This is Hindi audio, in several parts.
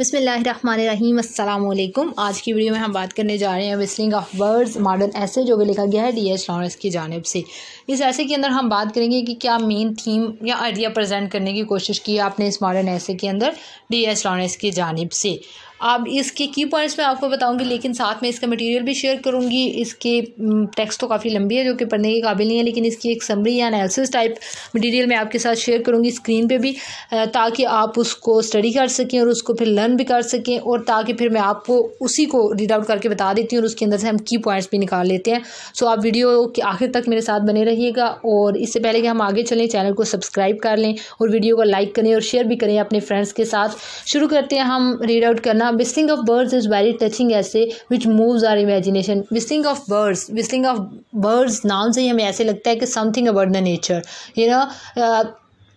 अस्सलाम अल्लाम आज की वीडियो में हम बात करने जा रहे हैं विस्लिंग ऑफ वर्ड्स मॉडर्न ऐसे जो कि लिखा गया है डी एच लॉरेंस की जानब से इस ऐसे के अंदर हम बात करेंगे कि क्या मेन थीम या आइडिया प्रेजेंट करने की कोशिश की आपने इस मॉडर्न ऐसे के अंदर डी एच लॉरेंस की जानब से अब इसके की पॉइंट्स मैं आपको बताऊंगी लेकिन साथ में इसका मटेरियल भी शेयर करूंगी इसके टेक्स्ट हम्म, तो काफ़ी लंबी है जो कि पढ़ने के काबिल नहीं है लेकिन इसकी एक समरी या एनालिसिस टाइप मटेरियल मैं आपके साथ शेयर करूंगी स्क्रीन पे भी ताकि आप उसको स्टडी कर सकें और उसको फिर लर्न भी कर सकें और ताकि फिर मैं आपको उसी को रीड आउट करके बता देती हूँ और उसके अंदर से हम की पॉइंट्स भी निकाल लेते हैं सो आप वीडियो के आखिर तक मेरे साथ बने रहिएगा और इससे पहले कि हम आगे चलें चैनल को सब्सक्राइब कर लें और वीडियो को लाइक करें और शेयर भी करें अपने फ्रेंड्स के साथ शुरू करते हैं हम रीड आउट करना Uh, whistling of birds is very touching essay which moves our imagination. Whistling of birds, whistling of birds, Nouns. I mean, ऐसे लगता है something about the nature. You know. No uh,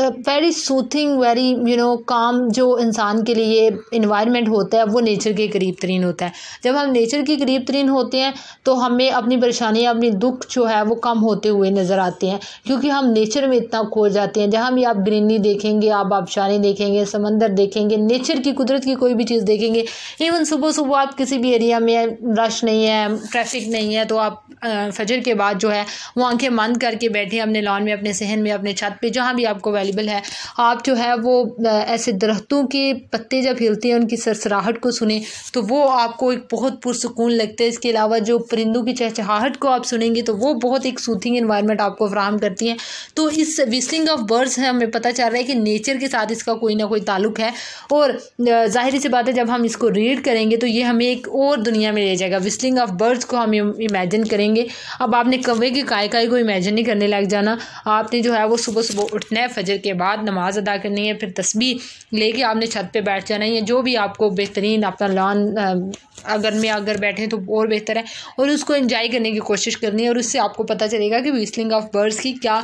very soothing very you know काम जो इंसान के लिए इन्वायरमेंट होता है वो नेचर के करीब तरीन होता है जब हम नेचर के करीब तरीन होते हैं तो हमें अपनी परेशानियाँ अपनी दुख जो है वो कम होते हुए नज़र आते हैं क्योंकि हम नेचर में इतना खो जाते हैं जहाँ भी आप ग्रीनरी देखेंगे आप आबशारें देखेंगे समंदर देखेंगे नेचर की कुदरत की कोई भी चीज़ देखेंगे इवन सुबह सुबह आप किसी भी एरिया में रश नहीं है ट्रैफिक नहीं है तो आप फजर के बाद जो है वो आंखें मंद करके बैठे अपने लॉन में अपने सहन में अपने छत पर जहाँ भी आपको अवेलेबल है आप जो है वो ऐसे दरख्तों के पत्ते जब हिलते हैं उनकी सरसराहट को सुने तो वो आपको एक बहुत पुरसकून लगता है इसके अलावा जो परिंदों की चहचहाहट को आप सुनेंगे तो वो बहुत एक सूथिंग इन्वायरमेंट आपको फ्राहम करती है तो इस विस्लिंग ऑफ बर्ड्स है हमें पता चल रहा है कि नेचर के साथ इसका कोई ना कोई ताल्लुक है और जाहिर सी बात है जब हम इसको रीड करेंगे तो ये हमें एक और दुनिया में ले जाएगा विस्लिंग ऑफ बर्ड्स को हम इमेजिन करेंगे अब आपने कवे की काय काय को इमेजिन नहीं करने लग जाना आपने जो है वो सुबह सुबह उठना है फजर फजर के बाद नमाज़ अदा करनी है फिर तस्वीर लेके आपने छत पे बैठ जाना है जो भी आपको बेहतरीन अपना लॉन अगर में अगर बैठे तो और बेहतर है और उसको इंजॉय करने की कोशिश करनी है और उससे आपको पता चलेगा कि व्हीसलिंग ऑफ बर्ड्स की क्या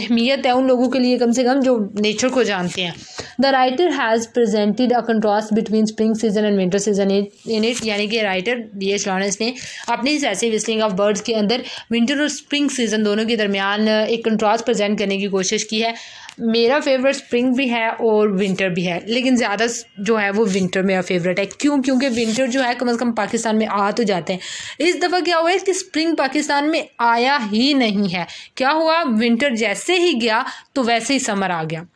अहमियत है उन लोगों के लिए कम से कम जो नेचर को जानते हैं the writer has presented a contrast between spring season and winter season in it यानी कि राइटर डी एच लॉरेंस ने अपनी इस ऐसे व्हिसलिंग ऑफ बर्ड्स के अंदर विंटर और स्प्रिंग सीजन दोनों के दरमियान एक कंट्रास्ट प्रजेंट करने की कोशिश की है मेरा फेवरेट स्प्रिंग भी है और विंटर भी है लेकिन ज़्यादा जो है वो विंटर मेरा फेवरेट है क्यों क्योंकि विंटर जो है कम अज़ कम पाकिस्तान में आ तो जाते हैं इस दफ़ा क्या हुआ है कि स्प्रिंग पाकिस्तान में आया ही नहीं है क्या हुआ विंटर जैसे ही गया तो वैसे ही समर आ गया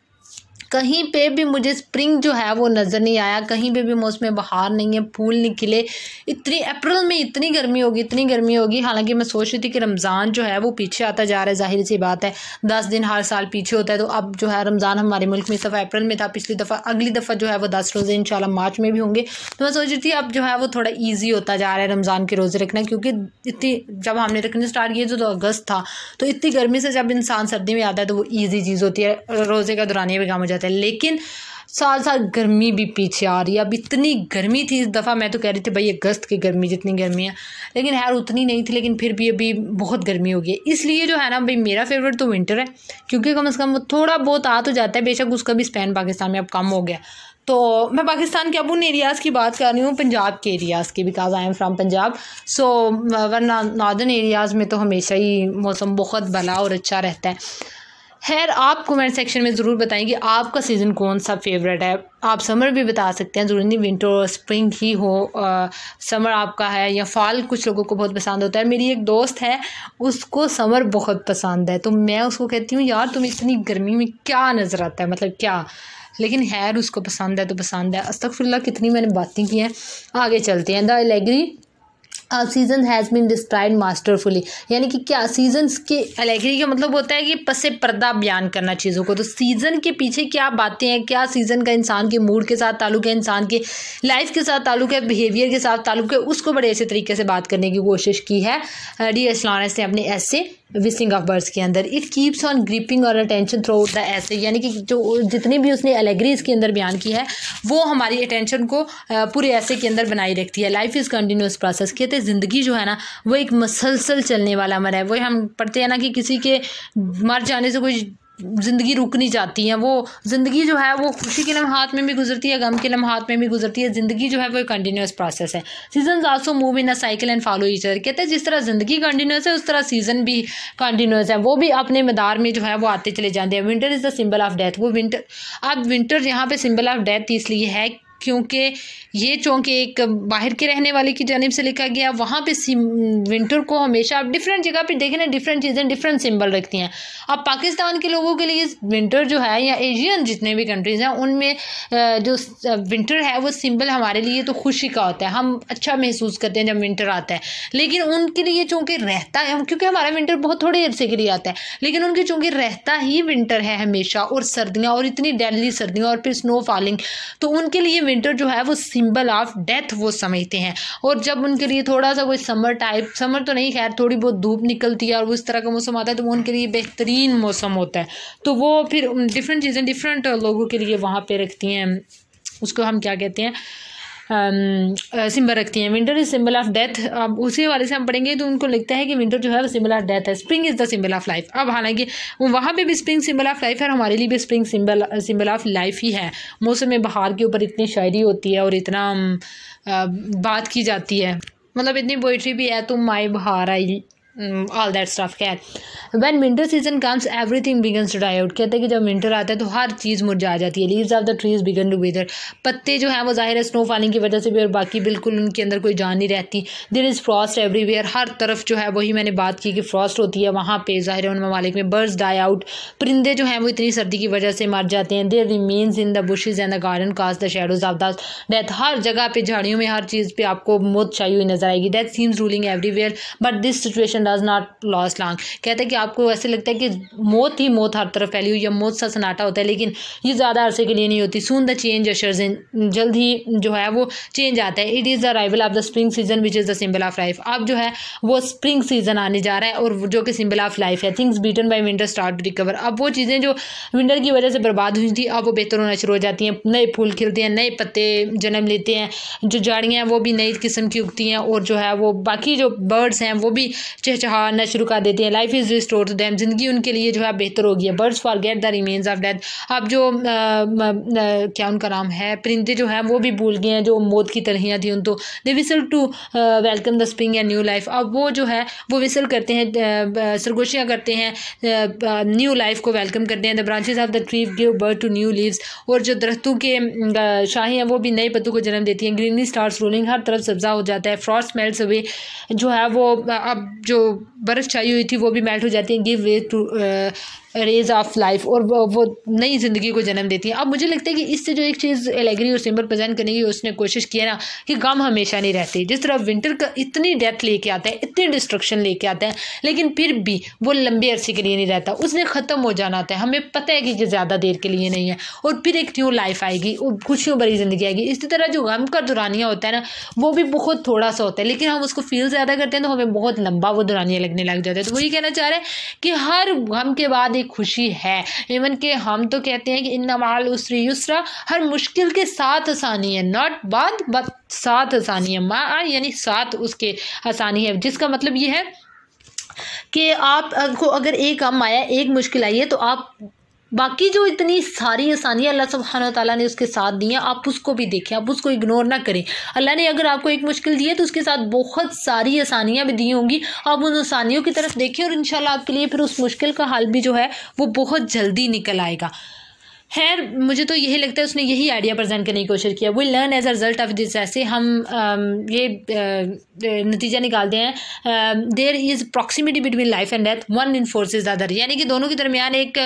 कहीं पे भी मुझे स्प्रिंग जो है वो नज़र नहीं आया कहीं पे भी मौसम बहार नहीं है फूल निकले इतनी अप्रैल में इतनी गर्मी होगी इतनी गर्मी होगी हालांकि मैं सोच रही थी कि रमज़ान जो है वो पीछे आता जा रहा है जाहिर सी बात है दस दिन हर साल पीछे होता है तो अब जो है रमज़ान हमारे मुल्क में इस दफ़ा अप्रैल में था पिछली दफ़ा अगली दफ़ा जो है वो दस रोज़े इन मार्च में भी होंगे तो मैं सोच रही थी अब जो है वो थोड़ा ईजी होता जा रहा है रमज़ान के रोज़े रखना क्योंकि इतनी जब हमने रखने स्टार्ट किए जो तो अगस्त था तो इतनी गर्मी से जब इंसान सर्दी में आता है तो वो ईजी चीज़ होती है रोज़े का दौरान काम हो जाता है जाता है लेकिन साल साल गर्मी भी पीछे आ रही है अब इतनी गर्मी थी इस दफ़ा मैं तो कह रही थी भाई अगस्त की गर्मी जितनी गर्मी है लेकिन हैर उतनी नहीं थी लेकिन फिर भी अभी बहुत गर्मी हो गई है इसलिए जो है ना भाई मेरा फेवरेट तो विंटर है क्योंकि कम से कम वो थोड़ा बहुत आ तो जाता है बेशक उसका भी स्पेन पाकिस्तान में अब कम हो गया तो मैं पाकिस्तान के अब उन एरियाज़ की बात कर रही हूँ पंजाब के एरियाज़ की because I am from Punjab so वरना नॉर्दर्न एरियाज़ में तो हमेशा ही मौसम बहुत भला और अच्छा रहता है खैर आप कमेंट सेक्शन में ज़रूर बताएं कि आपका सीज़न कौन सा फेवरेट है आप समर भी बता सकते हैं ज़रूरी नहीं विंटर और स्प्रिंग ही हो आ, समर आपका है या फॉल कुछ लोगों को बहुत पसंद होता है मेरी एक दोस्त है उसको समर बहुत पसंद है तो मैं उसको कहती हूँ यार तुम इतनी गर्मी में क्या नज़र आता है मतलब क्या लेकिन हैर उसको पसंद है तो पसंद है अस्तक कितनी मैंने बातें की हैं आगे चलते हैं the allegory season has been describe masterfully यानी कि क्या सीजन्स के अलेगरी का मतलब होता है कि पसे पर्दा बयान करना चीज़ों को तो सीज़न के पीछे क्या बातें हैं क्या सीज़न का इंसान के मूड के साथ ताल्लुक है इंसान के लाइफ के साथ ताल्लुक है बिहेवियर के साथ ताल्लुक है उसको बड़े ऐसे तरीके से बात करने की कोशिश की है डी एस लॉरेंस ने अपने ऐसे विसिंग ऑफ बर्ड्स के अंदर it keeps on gripping our attention throughout the essay यानी कि जो जितनी भी उसने एलेग्रीज़ के अंदर बयान की है वो हमारी अटेंशन को पूरे ऐसे के अंदर बनाए रखती है लाइफ इज़ कंटिन्यूस प्रोसेस कहते ज़िंदगी जो है ना वो एक मसलसल चलने वाला अमर है वही हम पढ़ते हैं ना कि किसी के मर जाने से कोई ज़िंदगी रुक नहीं जाती है वो ज़िंदगी जो है वो खुशी के लम्हात में भी गुजरती है गम के लम्हात में भी गुजरती है ज़िंदगी जो है वो एक कंटिन्यूस प्रोसेस है season also move in a cycle and follow each other कहते हैं जिस तरह ज़िंदगी कंटिन्यूस है उस तरह सीज़न भी कंटिन्यूस है वो भी अपने मदार में जो है वो आते चले जाते हैं winter is the symbol of death वो विंटर अब विंटर यहाँ पर सिंबल ऑफ डेथ इसलिए है क्योंकि ये चूँकि एक बाहर के रहने वाले की जानब से लिखा गया वहाँ पे विंटर को हमेशा आप डिफरेंट जगह पे देखें ना डिफरेंट चीज़ें डिफरेंट सिंबल रखती हैं अब पाकिस्तान के लोगों के लिए विंटर जो है या एशियन जितने भी कंट्रीज़ हैं उनमें जो विंटर है वो सिंबल हमारे लिए तो खुशी का होता है हम अच्छा महसूस करते हैं जब विंटर आता है लेकिन उनके लिए चूँकि रहता है क्योंकि हमारा विंटर बहुत थोड़े अरसे के लिए आता है लेकिन उनके चूँकि रहता ही विंटर है हमेशा और सर्दियाँ और इतनी डेली सर्दियाँ और फिर स्नो फॉलिंग तो उनके लिए विंटर जो है वो सिंबल ऑफ डेथ वो समझते हैं और जब उनके लिए थोड़ा सा कोई समर टाइप समर तो नहीं खैर थोड़ी बहुत धूप निकलती है और उस तरह का मौसम आता है तो वो उनके लिए बेहतरीन मौसम होता है तो वो फिर डिफरेंट चीज़ें डिफरेंट लोगों के लिए वहाँ पर रखती हैं उसको हम क्या कहते हैं सिंबल um, uh, रखती हैं winter is symbol of death अब उसी वाले से हम पढ़ेंगे तो उनको लिखता है कि विंटर जो है वो सिम्बल ऑफ डेथ है spring is the symbol of life अब हालांकि वहाँ पर भी स्प्रिंग सिम्बल ऑफ लाइफ है और हमारे लिए भी spring symbol symbol of life ही है मौसम में बहार के ऊपर इतनी शायरी होती है और इतना uh, बात की जाती है मतलब इतनी पोइट्री भी है तुम माए बहार आई ऑल दैट स्टफ खैर when winter season comes everything begin to die out कहते हैं कि जब विंटर आता है तो हर चीज़ मुरझा जाती है leaves of the trees begin to wither पत्ते जो हैं वो जाहिर है स्नो फॉलिंग की वजह से भी और बाकी बिल्कुल उनके अंदर कोई जान नहीं रहती देर इज़ फ्रॉस्ट एवरीवेयर हर तरफ जो है वही मैंने बात की कि फ्रॉस्ट होती है वहाँ पर ज़ाहिर उन ममालिक में बर्ड्स डाई आउट परिंदे जो हैं वो इतनी सर्दी की वजह से मर जाते हैं there remains in the bushes and the garden cast the shadows of the death हर जगह पर झाड़ियों में हर चीज़ पर आपको मौत छाई हुई नजर आएगी death seems ruling everywhere but this situation does not last long कहते हैं कि आपको ऐसे लगता है कि मौत ही मौत हर तरफ फैली हुई या मौत सा सन्नाटा होता है लेकिन ये ज़्यादा अरसे के लिए नहीं होती soon the change ushers in जल्द ही जो है वो चेंज आता है it is the arrival of the spring season which is the symbol of life अब जो है वो स्प्रिंग सीजन आने जा रहा है और जो कि सिंबल ऑफ लाइफ है things beaten by winter start recover अब वो चीज़ें जो विंटर की वजह से बर्बाद हुई थी अब वो बेहतर होना शुरू हो जाती हैं नए फूल खिलते हैं नए पत्ते जन्म लेते हैं जो झाड़ियाँ हैं वो भी नई किस्म की उगती हैं और जो है वो बाकी जो बर्ड्स हैं वो भी चहचहाना शुरू कर देते हैं life is restore to them ज़िंदगी उनके लिए जो है बेहतर होगी birds forget the remains of death अब जो आ, आ, क्या उनका नाम है परिंदे जो हैं वो भी भूल गए हैं जो मौत की तरहियाँ थी उन तो they whistle to welcome the spring and new life अब वो जो है वो विसल करते हैं सरगोशियाँ करते हैं न्यू लाइफ को वेलकम करते हैं the branches of the tree give birth to new leaves और जो दरख्तों के शाही हैं वो भी नए पत्तों को जन्म देती हैं ग्रीनरी स्टार्स रोलिंग हर तरफ सब्जा हो जाता है फ्रॉस्ट मेल्स अवे जो है वो अब जो बर्फ़ छाई हुई थी वो भी मेल्ट हो जाती है give way to rays of life और वो, वो नई ज़िंदगी को जन्म देती है अब मुझे लगता है कि इससे जो एक चीज़ एलेगरी और सिंबल प्रेजेंट करने की उसने कोशिश की है ना कि गम हमेशा नहीं रहती जिस तरह विंटर का इतनी डेथ लेके आता है इतनी डिस्ट्रक्शन लेके आता है लेकिन फिर भी वो लंबे अरसे के लिए नहीं रहता उसने ख़त्म हो जाना आता है हमें पता है कि ये ज़्यादा देर के लिए नहीं है और फिर एक न्यू लाइफ आएगी और खुशियों भरी ज़िंदगी आएगी इसी तरह जो गम का दुरानिया होता है ना वो भी बहुत थोड़ा सा होता है लेकिन हम उसको फील ज़्यादा करते हैं तो हमें बहुत लंबा वो दुरानिया लगने लग जाता है तो वही कहना चाह रहे हैं कि हर गम के बाद एक खुशी है इवन के हम तो कहते हैं कि इन नमाल उसरी युसरा हर मुश्किल के साथ आसानी है नॉट बाद बट साथ आसानी है माँ यानी साथ उसके आसानी है जिसका मतलब ये है कि आप को अगर एक काम आया एक मुश्किल आई है तो आप बाकी जो इतनी सारी आसानियाँ अल्लाह सुबहाना ताला ने उसके साथ दी हैं आप उसको भी देखें आप उसको इग्नोर ना करें अल्लाह ने अगर आपको एक मुश्किल दी है तो उसके साथ बहुत सारी आसानियाँ भी दी होंगी आप उन आसानियों की तरफ देखें और इन आपके लिए फिर उस मुश्किल का हाल भी जो है वो बहुत जल्दी निकल आएगा खैर मुझे तो यही लगता है उसने यही आइडिया प्रजेंट करने की कोशिश किया we learn as a result of this essay हम um, ये uh, uh, नतीजा निकालते हैं there is proximity between life and death one enforces other यानी कि दोनों के दरमियान एक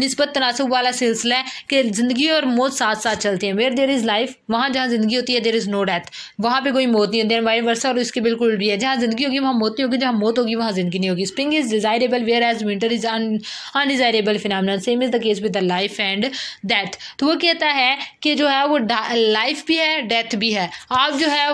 नस्बत तनासब वाला सिलसिला है कि ज़िंदगी और मौत साथ साथ चलती हैं वेयर देर इज़ लाइफ वहाँ जहाँ ज़िंदगी होती है देर इज़ नो डेथ वहाँ पर कोई मौत नहीं होती है वाई वर्षा और इसके बिल्कुल भी है जहाँ ज़िंदगी होगी वहाँ मौत नहीं होगी जहाँ मौत होगी वहाँ ज़िंदगी नहीं होगी spring is desirable whereas winter is undesirable phenomena same is the case with the life and death तो वो कहता है कि जो है वो लाइफ भी है डेथ भी है आप जो है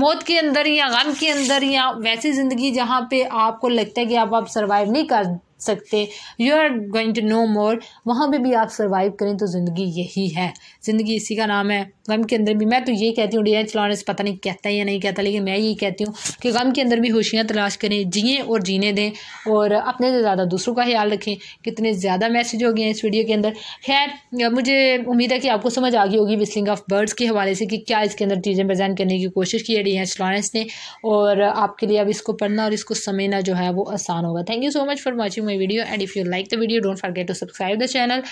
मौत के अंदर या गम के अंदर या वैसी ज़िंदगी जहाँ पे आपको लगता है कि आप आप सर्वाइव नहीं कर सकते you are going to no more वहाँ पे भी आप सर्वाइव करें तो ज़िंदगी यही है ज़िंदगी इसी का नाम है गम के अंदर भी मैं तो ये कहती हूँ चलाने से पता नहीं कहता है या नहीं कहता लेकिन मैं यही कहती हूँ कि गम के अंदर भी होशियाँ तलाश करें जिए और जीने दें और अपने से ज़्यादा दूसरों का ख्याल रखें कितने ज़्यादा मैसेज हो गए हैं इस वीडियो के अंदर खैर मुझे उम्मीद है कि आपको समझ आ गई होगी विस्लिंग ऑफ बर्ड्स के हवाले से कि क्या इसके अंदर चीज़ें प्रजेंट करने की कोशिश की है डी एच लॉरेंस ने और आपके लिए अब इसको पढ़ना और इसको समझना जो है वो आसान होगा thank you so much for watching my video and if you like the video don't forget to subscribe the channel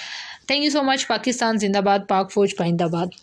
thank you so much pakistan zindabad park forge Zindabad.